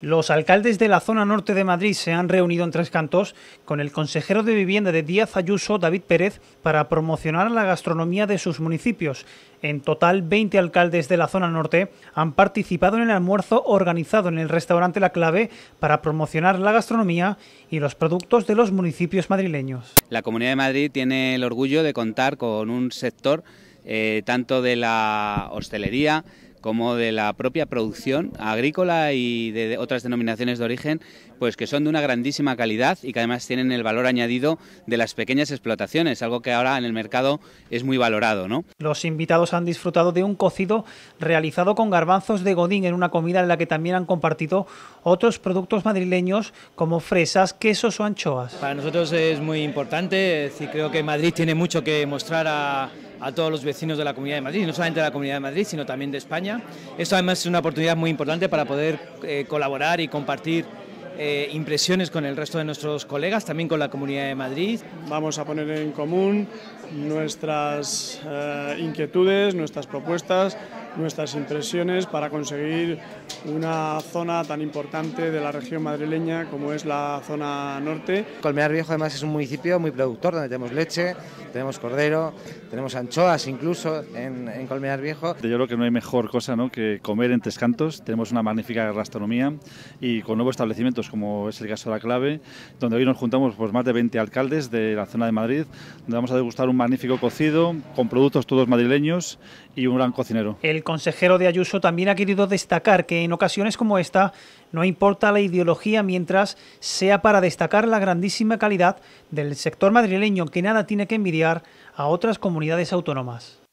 Los alcaldes de la zona norte de Madrid se han reunido en Tres Cantos con el consejero de vivienda de Díaz Ayuso, David Pérez, para promocionar la gastronomía de sus municipios. En total, 20 alcaldes de la zona norte han participado en el almuerzo organizado en el restaurante La Clave para promocionar la gastronomía y los productos de los municipios madrileños. La Comunidad de Madrid tiene el orgullo de contar con un sector eh, tanto de la hostelería, como de la propia producción agrícola y de otras denominaciones de origen, pues que son de una grandísima calidad y que además tienen el valor añadido de las pequeñas explotaciones, algo que ahora en el mercado es muy valorado, ¿no? Los invitados han disfrutado de un cocido realizado con garbanzos de godín en una comida en la que también han compartido otros productos madrileños como fresas, quesos o anchoas. Para nosotros es muy importante, es creo que Madrid tiene mucho que mostrar a a todos los vecinos de la Comunidad de Madrid, no solamente de la Comunidad de Madrid, sino también de España. Esto además es una oportunidad muy importante para poder eh, colaborar y compartir eh, impresiones con el resto de nuestros colegas, también con la Comunidad de Madrid. Vamos a poner en común nuestras eh, inquietudes, nuestras propuestas, nuestras impresiones para conseguir una zona tan importante de la región madrileña como es la zona norte. Colmenar Viejo además es un municipio muy productor donde tenemos leche, tenemos cordero, tenemos anchoas incluso en, Colmear Colmenar Viejo. Yo creo que no hay mejor cosa ¿no? que comer en Tres Cantos, tenemos una magnífica gastronomía y con nuevos establecimientos como es el caso de La Clave, donde hoy nos juntamos pues, más de 20 alcaldes de la zona de Madrid, donde vamos a degustar un magnífico cocido con productos todos madrileños y un gran cocinero el consejero de Ayuso también ha querido destacar que en ocasiones como esta no importa la ideología mientras sea para destacar la grandísima calidad del sector madrileño que nada tiene que envidiar a otras comunidades autónomas.